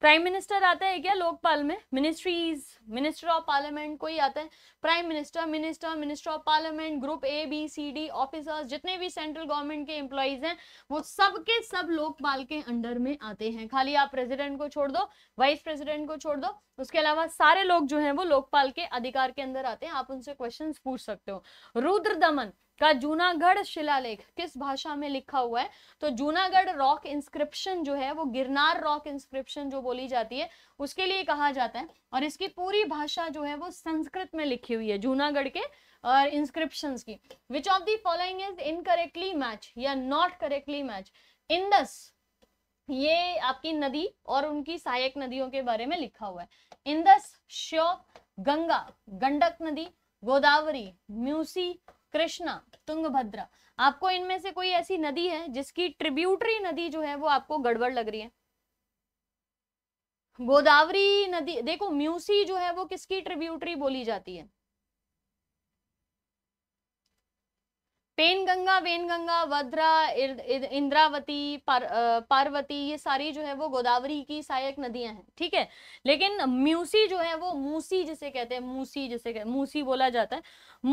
प्राइम मिनिस्टर आता है क्या लोकपाल में मिनिस्ट्रीज मिनिस्टर ऑफ पार्लियामेंट कोई आता है prime minister minister minister of parliament group A B C D officers जितने भी सेंट्रल गवर्नमेंट के एम्प्लॉयज हैं वो सब के सब लोकपाल के अंडर में आते हैं खाली आप प्रेसिडेंट को छोड़ दो वाइस प्रेसिडेंट को छोड़ दो उसके अलावा सारे लोग जो हैं वो लोकपाल के अधिकार के अंदर आते हैं आप उनसे क्वेश्चन पूछ सकते हो रुद्र दमन का जूनागढ़ शिलालेख किस भाषा में लिखा हुआ है तो जूनागढ़ रॉक इंस्क्रिप्शन जो है वो गिरनार रॉक इंस्क्रिप्शन जो बोली जाती है उसके लिए कहा जाता है और इसकी पूरी भाषा जो है वो संस्कृत में लिखी हुई है जूनागढ़ के और इंस्क्रिप्शन की which of the following is incorrectly match या नॉट करेक्टली मैच इंदस ये आपकी नदी और उनकी सहायक नदियों के बारे में लिखा हुआ है इंदस श्योक गंगा गंडक नदी गोदावरी म्यूसी कृष्णा तुंगभद्रा आपको इनमें से कोई ऐसी नदी है जिसकी ट्रिब्यूटरी नदी जो है वो आपको गड़बड़ लग रही है गोदावरी नदी देखो म्यूसी जो है वो किसकी ट्रिब्यूटरी बोली जाती है पेनगंगा वेनगंगा वद्रा इंद्रावती पर, पार्वती ये सारी जो है वो गोदावरी की सहायक नदियां हैं ठीक है लेकिन म्यूसी जो है वो मूसी जिसे कहते हैं मूसी जिसे कहते मूसी बोला जाता है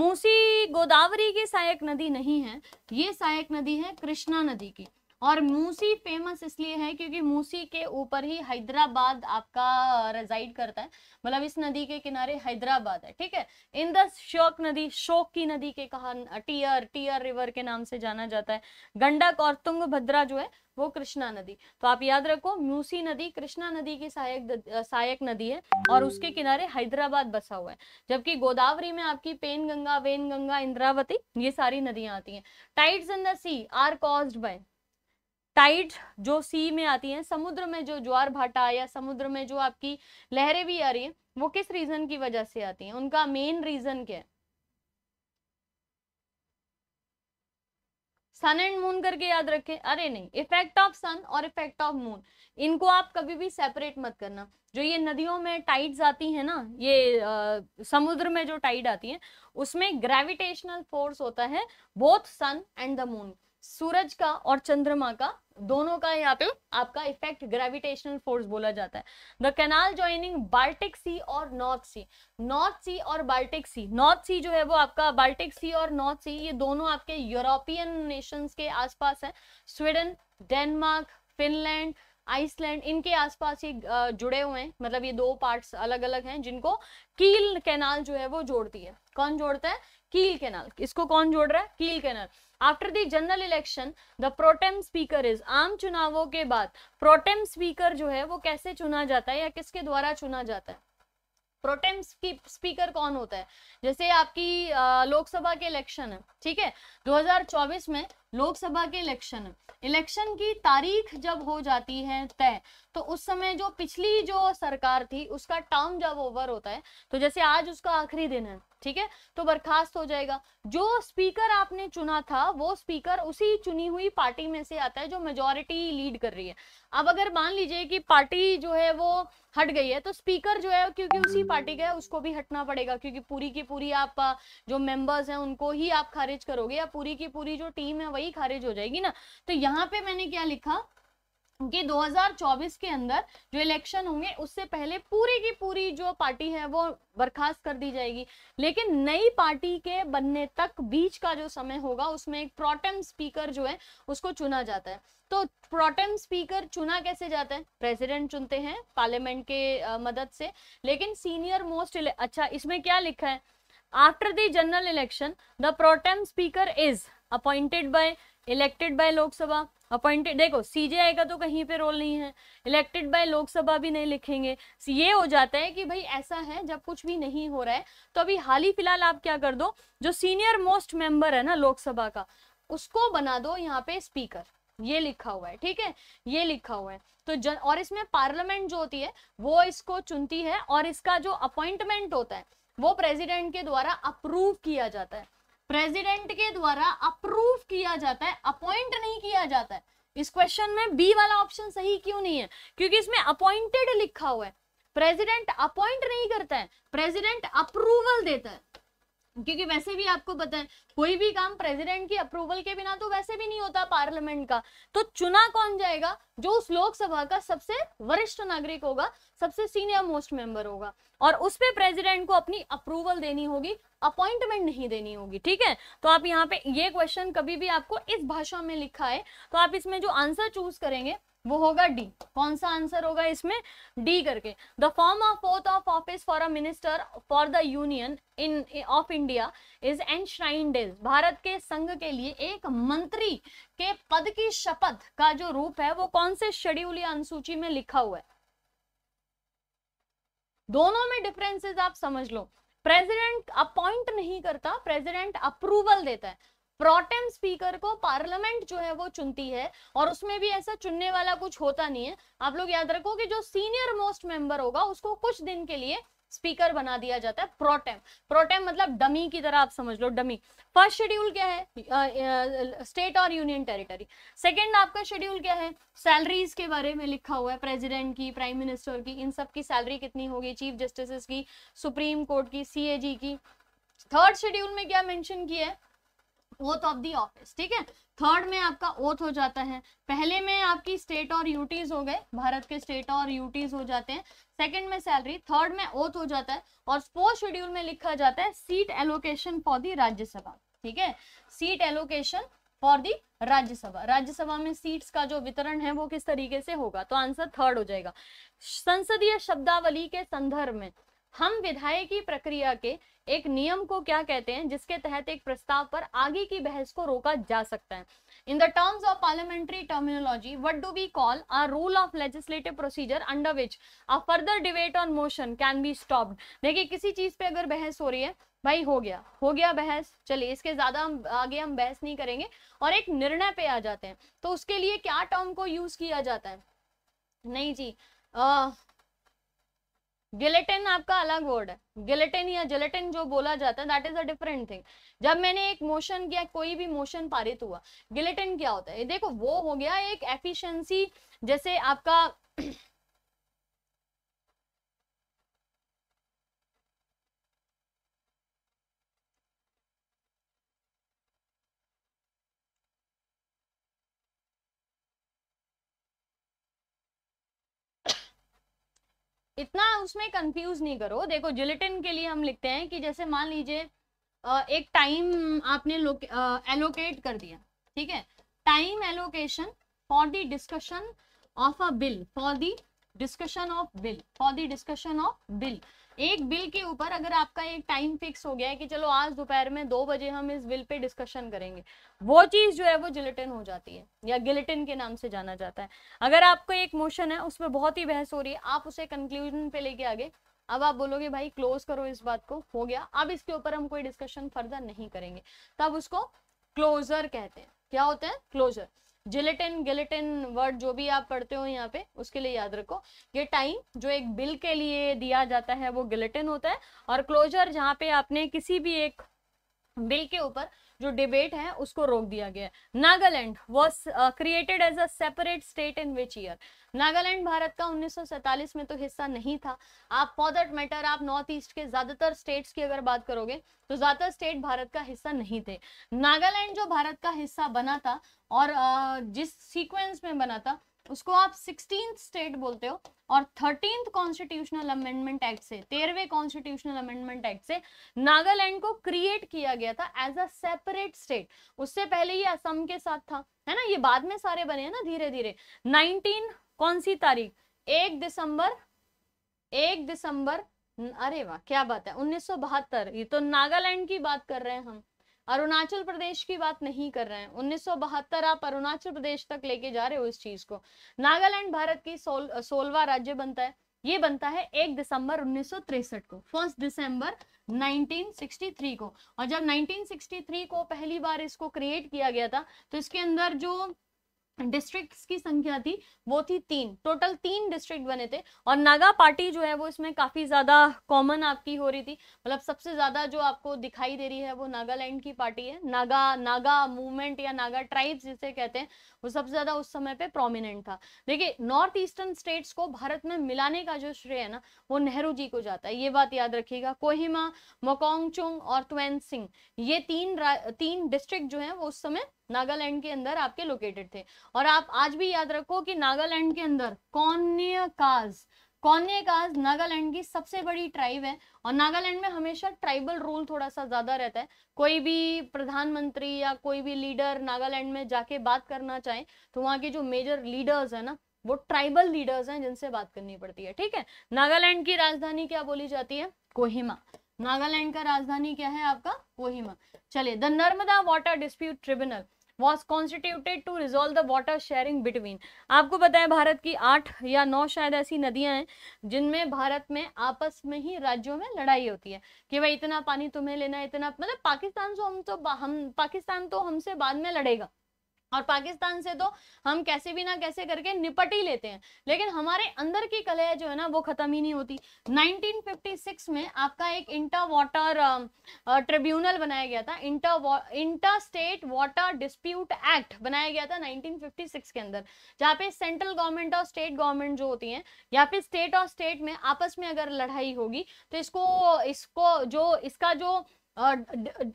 मूसी गोदावरी की सहायक नदी नहीं है ये सहायक नदी है कृष्णा नदी की और मूसी फेमस इसलिए है क्योंकि मूसी के ऊपर ही हैदराबाद आपका रेजाइड करता है मतलब इस नदी के किनारे हैदराबाद है ठीक है इंदस शोक नदी शोक की नदी के कहा टीयर टीयर रिवर के नाम से जाना जाता है गंडक और तुंगभद्रा जो है वो कृष्णा नदी तो आप याद रखो मूसी नदी कृष्णा नदी की सहायक सहायक नदी है और उसके किनारे हैदराबाद बसा हुआ है जबकि गोदावरी में आपकी पेन गंगा वेन गंगा इंद्रावती ये सारी नदियां आती हैं tides in the sea are caused by tide जो सी में आती है समुद्र में जो ज्वार भाटा या समुद्र में जो आपकी लहरें भी आ रही हैं वो किस रीजन की वजह से आती हैं उनका मेन रीजन क्या है सन एंड मून करके याद रखें अरे नहीं इफेक्ट ऑफ सन और इफेक्ट ऑफ मून इनको आप कभी भी सेपरेट मत करना जो ये नदियों में टाइड्स आती है ना ये आ, समुद्र में जो टाइड आती है उसमें ग्रेविटेशनल फोर्स होता है both sun and the moon सूरज का और चंद्रमा का दोनों का यहाँ पे आपका इफेक्ट ग्रेविटेशनल फोर्स बोला जाता है the canal joining Baltic Sea और नॉर्थ सी नॉर्थ सी और बाल्टिक सी नॉर्थ सी जो है वो आपका बाल्टिक सी और नॉर्थ सी ये दोनों आपके यूरोपियन नेशंस के आसपास है स्वीडन डेनमार्क फिनलैंड आइसलैंड इनके आसपास ये जुड़े हुए हैं मतलब ये दो पार्ट्स अलग अलग हैं जिनको कील कैनाल जो है वो जोड़ती है कौन जोड़ता है कील कैनाल इसको कौन जोड़ रहा है Kiel canal after the general election the pro tem speaker is आम चुनावों के बाद प्रोटेम स्पीकर जो है वो कैसे चुना जाता है या किसके द्वारा चुना जाता है प्रोटेम स्पीकर कौन होता है जैसे आपकी लोकसभा के इलेक्शन है ठीक है 2024 में लोकसभा के इलेक्शन इलेक्शन की तारीख जब हो जाती है तय तो उस समय जो पिछली जो सरकार थी उसका टर्म जब ओवर होता है तो जैसे आज उसका आखिरी दिन है ठीक है तो बर्खास्त हो जाएगा जो स्पीकर आपने चुना था वो स्पीकर उसी चुनी हुई पार्टी में से आता है जो मेजोरिटी लीड कर रही है अब अगर मान लीजिए कि पार्टी जो है वो हट गई है तो स्पीकर जो है क्योंकि उसी पार्टी का है उसको भी हटना पड़ेगा क्योंकि पूरी की पूरी आप जो मेंबर्स हैं उनको ही आप खारिज करोगे या पूरी की पूरी जो टीम है वही ही खारिज हो जाएगी ना तो यहाँ पे मैंने क्या लिखा कि 2024 के अंदर जो इलेक्शन होंगे उससे पहले पूरी की पूरी जो पार्टी है वो बर्खास्त कर दी जाएगी लेकिन नई पार्टी के बनने तक बीच का जो समय होगा उसमें एक प्रोटेम स्पीकर जो है उसको चुना जाता है तो प्रोटेम स्पीकर चुना कैसे जाता है प्रेसिडेंट चुनते हैं पार्लियामेंट के आ, मदद से लेकिन सीनियर मोस्ट अच्छा इसमें क्या लिखा है after the general election the pro tem speaker is appointed by elected by Lok Sabha appointed देखो सीजेआई का तो कहीं पे रोल नहीं है इलेक्टेड बाय लोकसभा भी नहीं लिखेंगे ये हो जाता है कि भाई ऐसा है जब कुछ भी नहीं हो रहा है तो अभी हाल ही फिलहाल आप क्या कर दो जो सीनियर मोस्ट मेंबर है ना लोकसभा का उसको बना दो यहाँ पे स्पीकर ये लिखा हुआ है ठीक है ये लिखा हुआ है तो जन और इसमें पार्लियामेंट जो होती है वो इसको चुनती है और इसका जो अपॉइंटमेंट होता है वो प्रेसिडेंट के द्वारा अप्रूव किया जाता है प्रेसिडेंट के द्वारा अप्रूव किया जाता है अपॉइंट नहीं किया जाता है इस क्वेश्चन में बी वाला ऑप्शन सही क्यों नहीं है क्योंकि इसमें अपॉइंटेड लिखा हुआ है प्रेसिडेंट अपॉइंट नहीं करता है प्रेसिडेंट अप्रूवल देता है क्योंकि वैसे भी आपको पता है कोई भी काम प्रेसिडेंट की अप्रूवल के बिना तो वैसे भी नहीं होता पार्लियामेंट का तो चुना कौन जाएगा जो उस लोकसभा का सबसे वरिष्ठ नागरिक होगा सबसे सीनियर मोस्ट मेंबर होगा और उस पर प्रेसिडेंट को अपनी अप्रूवल देनी होगी अपॉइंटमेंट नहीं देनी होगी ठीक है तो आप यहाँ पे ये क्वेश्चन कभी भी आपको इस भाषा में लिखा है तो आप इसमें जो आंसर चूज करेंगे वो होगा डी कौन सा आंसर होगा इसमें डी करके the form of oath of office for a minister for the union in of India is enshrined भारत के संघ के लिए एक मंत्री के पद की शपथ का जो रूप है वो कौन से शेड्यूल या अनुसूची में लिखा हुआ है दोनों में डिफरेंसेस आप समझ लो प्रेसिडेंट अपॉइंट नहीं करता प्रेसिडेंट अप्रूवल देता है प्रोटेम स्पीकर को पार्लियामेंट जो है वो चुनती है और उसमें भी ऐसा चुनने वाला कुछ होता नहीं है आप लोग याद रखो कि जो सीनियर मोस्ट मेंबर होगा उसको कुछ दिन के लिए स्पीकर बना दिया जाता है प्रोटेम प्रोटेम मतलब डमी की तरह आप समझ लो डमी फर्स्ट शेड्यूल क्या है स्टेट और यूनियन टेरिटरी सेकंड आपका शेड्यूल क्या है सैलरीज के बारे में लिखा हुआ है प्रेसिडेंट की प्राइम मिनिस्टर की इन सब की सैलरी कितनी होगी चीफ जस्टिस की सुप्रीम कोर्ट की सीएजी की थर्ड शेड्यूल में क्या मेंशन किया है ओथ ऑफ दी ऑफिस ठीक है थर्ड में आपका ओथ हो जाता है पहले में आपकी स्टेट और यूटीज हो गए भारत के स्टेट और यूटीज हो जाते हैं सेकंड में सैलरी थर्ड में ओथ हो जाता है और फोर्थ शेड्यूल में लिखा जाता है seat allocation for the Rajya Sabha ठीक है seat allocation for the Rajya Sabha Rajya Sabha में सीट्स का जो वितरण है वो किस तरीके से होगा तो आंसर थर्ड हो जाएगा संसदीय शब्दावली के संदर्भ में हम विधायकी प्रक्रिया के एक नियम को क्या कहते हैं जिसके तहत एक प्रस्ताव पर आगे की बहस को रोका जा सकता है in the terms of parliamentary terminology what do we call a rule of legislative procedure under which a further debate on motion can be stopped देखिए किसी चीज पे अगर बहस हो रही है भाई हो गया हो गया बहस चलिए इसके ज्यादा हम आगे हम बहस नहीं करेंगे और एक निर्णय पे आ जाते हैं तो उसके लिए क्या टर्म को यूज किया जाता है नहीं जी अः गिलेटिन आपका अलग वर्ड है गिलेटिन या जिलेटिन जो बोला जाता है that is a different thing जब मैंने एक मोशन किया कोई भी मोशन पारित हुआ गिलेटिन क्या होता है देखो वो हो गया एक एफिशिएंसी जैसे आपका इतना उसमें कंफ्यूज नहीं करो देखो जिलेटिन के लिए हम लिखते हैं कि जैसे मान लीजिए एक टाइम आपने एलोकेट कर दिया ठीक है time allocation for the discussion of a bill for the discussion of bill for the discussion of bill एक बिल के ऊपर अगर आपका एक टाइम फिक्स हो गया है कि चलो आज दोपहर में दो बजे हम इस बिल पे डिस्कशन करेंगे वो चीज जो है वो जिलेटिन हो जाती है या गिलेटिन के नाम से जाना जाता है अगर आपको एक मोशन है उसमें बहुत ही बहस हो रही है आप उसे कंक्लूजन पे लेके आगे अब आप बोलोगे भाई क्लोज करो इस बात को हो गया अब इसके ऊपर हम कोई डिस्कशन फर्दर नहीं करेंगे तब उसको क्लोजर कहते हैं क्या होते हैं क्लोजर जिलेटिन गिलेटिन वर्ड जो भी आप पढ़ते हो यहाँ पे उसके लिए याद रखो ये टाइम जो एक बिल के लिए दिया जाता है वो गिलेटिन होता है और क्लोजर जहाँ पे आपने किसी भी एक बिल के ऊपर जो डिबेट है उसको रोक दिया गया है Nagaland was created as a separate state in which year Nagaland Bharat का 1947 में तो हिस्सा नहीं था आप फॉर दैट मैटर आप नॉर्थ ईस्ट के ज्यादातर स्टेट्स की अगर बात करोगे तो ज्यादातर स्टेट भारत का हिस्सा नहीं थे नागालैंड जो भारत का हिस्सा बना था और uh, जिस सीक्वेंस में बना था उसको आप सिक्सटीन स्टेट बोलते हो और थर्टीन कॉन्स्टिट्यूशनल अमेंडमेंट एक्ट से तेरहवें कॉन्स्टिट्यूशनल अमेंडमेंट एक्ट से नागालैंड को क्रिएट किया गया था एज अ सेपरेट स्टेट उससे पहले ये असम के साथ था है ना ये बाद में सारे बने हैं ना धीरे धीरे नाइनटीन कौन सी तारीख एक दिसंबर एक दिसंबर अरे वाह क्या बात है उन्नीस ये तो नागालैंड की बात कर रहे हैं हम अरुणाचल प्रदेश की बात नहीं कर रहे हैं उन्नीस आप अरुणाचल प्रदेश तक लेके जा रहे हो इस चीज को नागालैंड भारत की सोल सोलवा राज्य बनता है ये बनता है एक दिसंबर उन्नीस को फर्स्ट दिसंबर 1963 को और जब 1963 को पहली बार इसको क्रिएट किया गया था तो इसके अंदर जो डिस्ट्रिक्ट्स की संख्या थी वो थी तीन टोटल तीन डिस्ट्रिक्ट बने थे और नागा पार्टी जो है वो इसमें काफ़ी ज़्यादा कॉमन आपकी हो रही थी मतलब सबसे ज़्यादा जो आपको दिखाई दे रही है वो नागालैंड की पार्टी है नागा नागा मूवमेंट या नागा ट्राइब्स जिसे कहते हैं वो सबसे ज़्यादा उस समय पे प्रोमिनेंट था देखिए नॉर्थ ईस्टर्न स्टेट्स को भारत में मिलाने का जो श्रेय है ना वो नेहरू जी को जाता है ये बात याद रखिएगा कोहिमा मोकोंगचुंग और त्वेन सिंह ये तीन तीन डिस्ट्रिक्ट जो है वो उस समय नागालैंड के अंदर आपके लोकेटेड थे और आप आज भी याद रखो कि नागालैंड के अंदर कौन काज कॉन्याकाज नागालैंड की सबसे बड़ी ट्राइब है और नागालैंड में हमेशा ट्राइबल रूल थोड़ा सा ज़्यादा रहता है कोई भी प्रधानमंत्री या कोई भी लीडर नागालैंड में जाके बात करना चाहे तो वहाँ के जो मेजर लीडर्स है ना वो ट्राइबल लीडर्स हैं जिनसे बात करनी पड़ती है ठीक है नागालैंड की राजधानी क्या बोली जाती है कोहिमा नागालैंड का राजधानी क्या है आपका कोहिमा चलिए the Narmada water dispute tribunal was constituted to resolve the water sharing between आपको बताएं भारत की आठ या नौ शायद ऐसी नदियां हैं जिनमें भारत में आपस में ही राज्यों में लड़ाई होती है कि भाई इतना पानी तुम्हें लेना है इतना मतलब पाकिस्तान से तो हम तो हम पाकिस्तान तो हमसे बाद में लड़ेगा और पाकिस्तान से तो हम कैसे भी ना कैसे करके निपट ही लेते हैं लेकिन हमारे अंदर की कलह जो है ना वो खत्म ही नहीं होती 1956 में आपका एक इंटर वाटर ट्रिब्यूनल बनाया गया था inter inter state water dispute act बनाया गया था 1956 के अंदर जहाँ पे सेंट्रल गवर्नमेंट और स्टेट गवर्नमेंट जो होती है या फिर स्टेट और स्टेट में आपस में अगर लड़ाई होगी तो इसको इसको जो इसका जो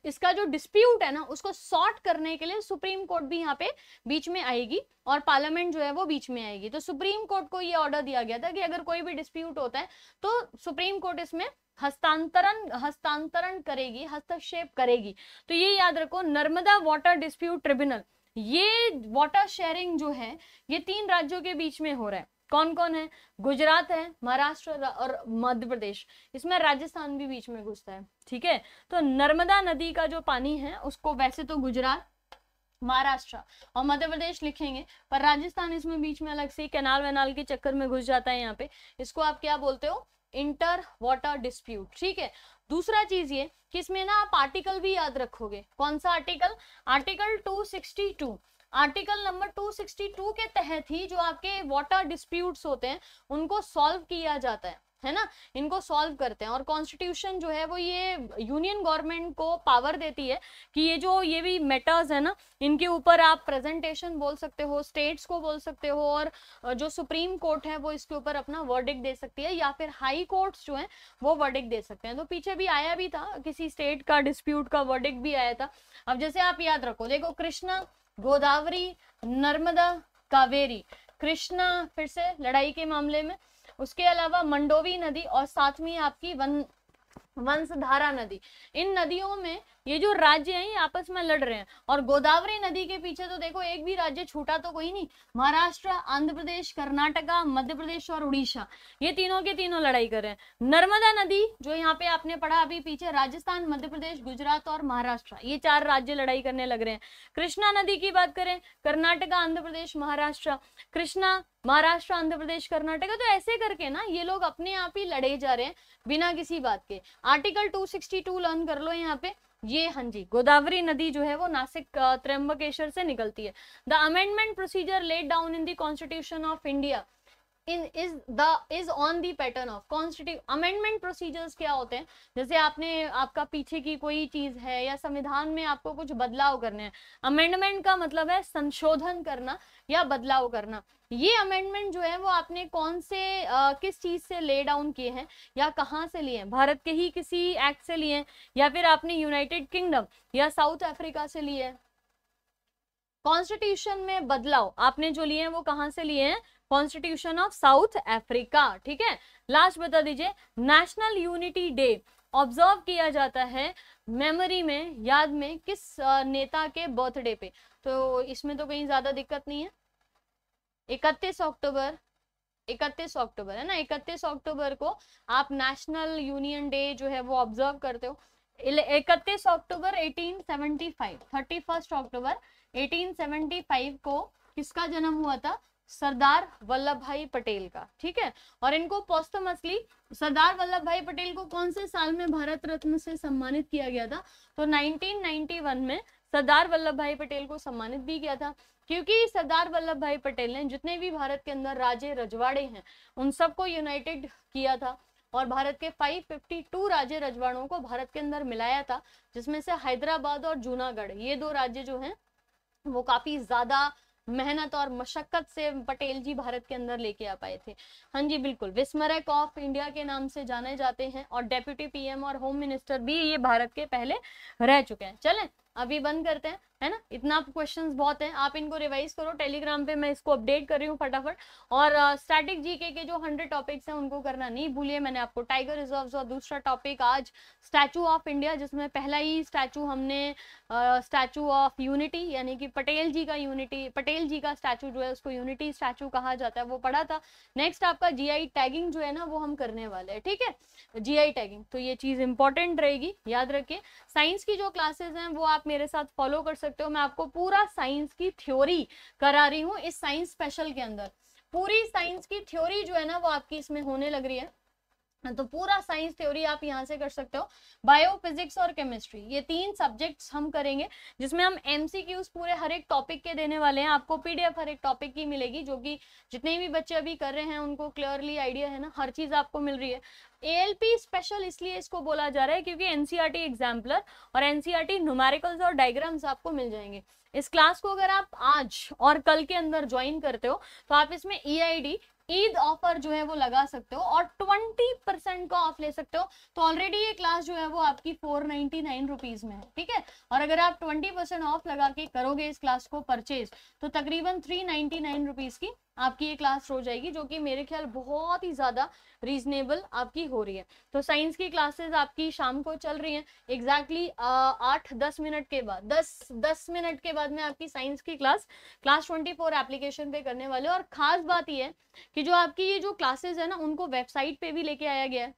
इसका जो डिस्प्यूट है ना उसको सॉर्ट करने के लिए सुप्रीम कोर्ट भी यहाँ पे बीच में आएगी और पार्लियामेंट जो है वो बीच में आएगी तो सुप्रीम कोर्ट को ये ऑर्डर दिया गया था कि अगर कोई भी डिस्प्यूट होता है तो सुप्रीम कोर्ट इसमें हस्तांतरण हस्तांतरण करेगी हस्तक्षेप करेगी तो ये याद रखो नर्मदा वाटर डिस्प्यूट ट्रिब्यूनल ये वाटर शेयरिंग जो है ये तीन राज्यों के बीच में हो रहा है कौन कौन है गुजरात है महाराष्ट्र और मध्य प्रदेश इसमें राजस्थान भी बीच में घुसता है ठीक है तो नर्मदा नदी का जो पानी है उसको वैसे तो गुजरात महाराष्ट्र और मध्य प्रदेश लिखेंगे पर राजस्थान इसमें बीच में अलग से कैनाल वैनाल के चक्कर में घुस जाता है यहाँ पे इसको आप क्या बोलते हो इंटर वाटर डिस्प्यूट ठीक है दूसरा चीज ये कि इसमें ना आप आर्टिकल भी याद रखोगे कौन सा आर्टिकल आर्टिकल 262 आर्टिकल नंबर 262 के तहत ही जो आपके वाटर डिस्प्यूट्स होते हैं उनको सॉल्व किया जाता है है ना इनको सॉल्व करते हैं और कॉन्स्टिट्यूशन जो है वो ये यूनियन गवर्नमेंट को पावर देती है कि ये जो ये भी मैटर्स है ना इनके ऊपर आप प्रेजेंटेशन बोल सकते हो स्टेट्स को बोल सकते हो और जो सुप्रीम कोर्ट है वो इसके ऊपर अपना वर्डिक दे सकती है या फिर हाई कोर्ट्स जो हैं वो वर्डिक दे सकते हैं तो पीछे भी आया भी था किसी स्टेट का डिस्प्यूट का वर्डिक भी आया था अब जैसे आप याद रखो देखो कृष्णा गोदावरी नर्मदा कावेरी कृष्णा फिर से लड़ाई के मामले में उसके अलावा मंडोवी नदी और साथ में आपकी वन वंशधारा नदी इन नदियों में ये जो राज्य हैं ये आपस में लड़ रहे हैं और गोदावरी नदी के पीछे तो देखो एक भी राज्य छूटा तो कोई नहीं महाराष्ट्र आंध्र प्रदेश कर्नाटका मध्य प्रदेश और उड़ीसा ये तीनों के तीनों लड़ाई कर रहे हैं नर्मदा नदी जो यहाँ पे आपने पढ़ा अभी पीछे राजस्थान मध्य प्रदेश गुजरात और महाराष्ट्र ये चार राज्य लड़ाई करने लग रहे हैं कृष्णा नदी की बात करें कर्नाटका आंध्र प्रदेश महाराष्ट्र कृष्णा महाराष्ट्र आंध्र प्रदेश कर्नाटका तो ऐसे करके ना ये लोग अपने आप ही लड़े जा रहे हैं बिना किसी बात के आर्टिकल 262 लर्न कर लो यहाँ पे ये हाँ जी गोदावरी नदी जो है वो नासिक त्रम्बकेश्वर से निकलती है the amendment procedure laid down in the constitution of India in is the is on the pattern of constitution amendment procedures क्या होते हैं जैसे आपने आपका पीछे की कोई चीज है या संविधान में आपको कुछ बदलाव करने हैं अमेंडमेंट का मतलब है संशोधन करना या बदलाव करना ये अमेंडमेंट जो है वो आपने कौन से आ, किस चीज से ले डाउन किए हैं या कहाँ से लिए हैं भारत के ही किसी एक्ट से लिए हैं या फिर आपने यूनाइटेड किंगडम या साउथ अफ्रीका से लिए हैं कॉन्स्टिट्यूशन में बदलाव आपने जो लिए हैं वो कहाँ से लिए हैं कॉन्स्टिट्यूशन ऑफ साउथ अफ्रीका ठीक है लास्ट बता दीजिए नेशनल यूनिटी डे ऑब्जर्व किया जाता है मेमोरी में याद में किस नेता के बर्थडे पे तो इसमें तो कहीं ज्यादा दिक्कत नहीं है इकतीस अक्टूबर इकतीस अक्टूबर है ना इकतीस अक्टूबर को आप नेशनल यूनियन डे जो है वो ऑब्जर्व करते हो इकतीस अक्टूबर 1875 थर्टी फर्स्ट अक्टूबर 1875 को किसका जन्म हुआ था सरदार वल्लभ भाई पटेल का ठीक है और इनको असली सरदार वल्लभ भाई पटेल को कौन से साल में भारत रत्न से सम्मानित किया गया था तो 1991 में सरदार वल्लभ भाई पटेल को सम्मानित भी किया था क्योंकि सरदार वल्लभ भाई पटेल ने जितने भी भारत के अंदर राजे रजवाड़े हैं उन सबको यूनाइटेड किया था और भारत के 552 राज्य रजवाड़ों को भारत के अंदर मिलाया था जिसमें से हैदराबाद और जूनागढ़ ये दो राज्य जो हैं वो काफी ज्यादा मेहनत और मशक्कत से पटेल जी भारत के अंदर लेके आ पाए थे हाँ जी बिल्कुल विस्मरक ऑफ इंडिया के नाम से जाने जाते हैं और डेप्यूटी पीएम और होम मिनिस्टर भी ये भारत के पहले रह चुके हैं चलें अभी बंद करते हैं है ना इतना क्वेश्चंस बहुत हैं आप इनको रिवाइज करो टेलीग्राम पे मैं इसको अपडेट कर रही हूँ फटाफट और स्टैटिक uh, जीके के जो हंड्रेड टॉपिक्स हैं उनको करना नहीं भूलिए मैंने आपको टाइगर रिजर्व्स और दूसरा टॉपिक आज स्टैचू ऑफ इंडिया जिसमें पहला ही स्टैचू हमने स्टैचू ऑफ यूनिटी यानी कि पटेल जी का यूनिटी पटेल जी का स्टैचू जो है उसको यूनिटी स्टैचू कहा जाता है वो पढ़ा था नेक्स्ट आपका जी टैगिंग जो है ना वो हम करने वाले हैं ठीक है जी टैगिंग तो ये चीज़ इंपॉर्टेंट रहेगी याद रखिए साइंस की जो क्लासेज हैं वो आप मेरे साथ फॉलो कर सकते हो मैं आपको पूरा साइंस की थ्योरी करा रही हूँ इस साइंस स्पेशल के अंदर पूरी साइंस की थ्योरी जो है ना वो आपकी इसमें होने लग रही है तो पूरा साइंस थ्योरी आप यहाँ से कर सकते हो बायोफिजिक्स और केमिस्ट्री ये तीन सब्जेक्ट्स हम करेंगे जिसमें हम एमसीक्यूज पूरे हर एक टॉपिक के देने वाले हैं आपको पीडीएफ हर एक टॉपिक की मिलेगी जो कि जितने भी बच्चे अभी कर रहे हैं उनको क्लियरली आइडिया है ना हर चीज आपको मिल रही है पी स्पेशल इसलिए इसको बोला जा रहा है क्योंकि एनसीआर एग्जाम्पलर e और टी न्यूमेरिकल्स e और डायग्राम्स आपको मिल जाएंगे इस क्लास को अगर आप आज और कल के अंदर ज्वाइन करते हो तो आप इसमें ई e ईद ऑफर जो है वो लगा सकते हो और ट्वेंटी परसेंट का ऑफ ले सकते हो तो ऑलरेडी ये क्लास जो है वो आपकी फोर नाइनटी नाइन रुपीज में है ठीक है और अगर आप ट्वेंटी परसेंट ऑफ लगा के करोगे इस क्लास को परचेज तो तकरीबन थ्री नाइनटी नाइन रुपीज की आपकी ये क्लास हो जाएगी जो कि मेरे ख्याल बहुत ही ज़्यादा रीजनेबल आपकी हो रही है तो साइंस की क्लासेस आपकी शाम को चल रही हैं एग्जैक्टली आठ दस मिनट के बाद दस दस मिनट के बाद में आपकी साइंस की class class twenty four application पे करने वाले और ख़ास बात यह है कि जो आपकी ये जो क्लासेज है ना उनको वेबसाइट पर भी लेके आया गया है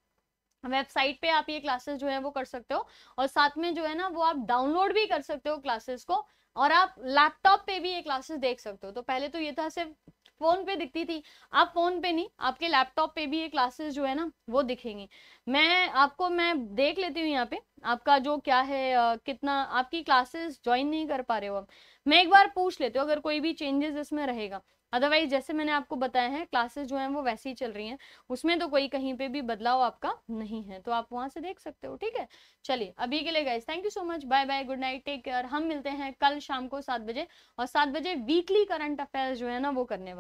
वेबसाइट पे आप ये क्लासेस जो है वो कर सकते हो और साथ में जो है ना वो आप डाउनलोड भी कर सकते हो क्लासेस को और आप लैपटॉप पे भी ये क्लासेस देख सकते हो तो पहले तो ये था सिर्फ फ़ोन पे दिखती थी आप फ़ोन पे नहीं आपके लैपटॉप पे भी ये क्लासेस जो है ना वो दिखेंगी मैं आपको मैं देख लेती हूँ यहाँ पे आपका जो क्या है आ, कितना आपकी क्लासेस ज्वाइन नहीं कर पा रहे हो मैं एक बार पूछ लेती हूँ अगर कोई भी चेंजेस इसमें रहेगा अदरवाइज जैसे मैंने आपको बताया है क्लासेस जो हैं वो वैसे ही चल रही हैं उसमें तो कोई कहीं पे भी बदलाव आपका नहीं है तो आप वहां से देख सकते हो ठीक है चलिए अभी के लिए guys thank you so much bye bye good night take care हम मिलते हैं कल शाम को सात बजे और सात बजे वीकली करंट अफेयर्स जो है ना वो करने वाले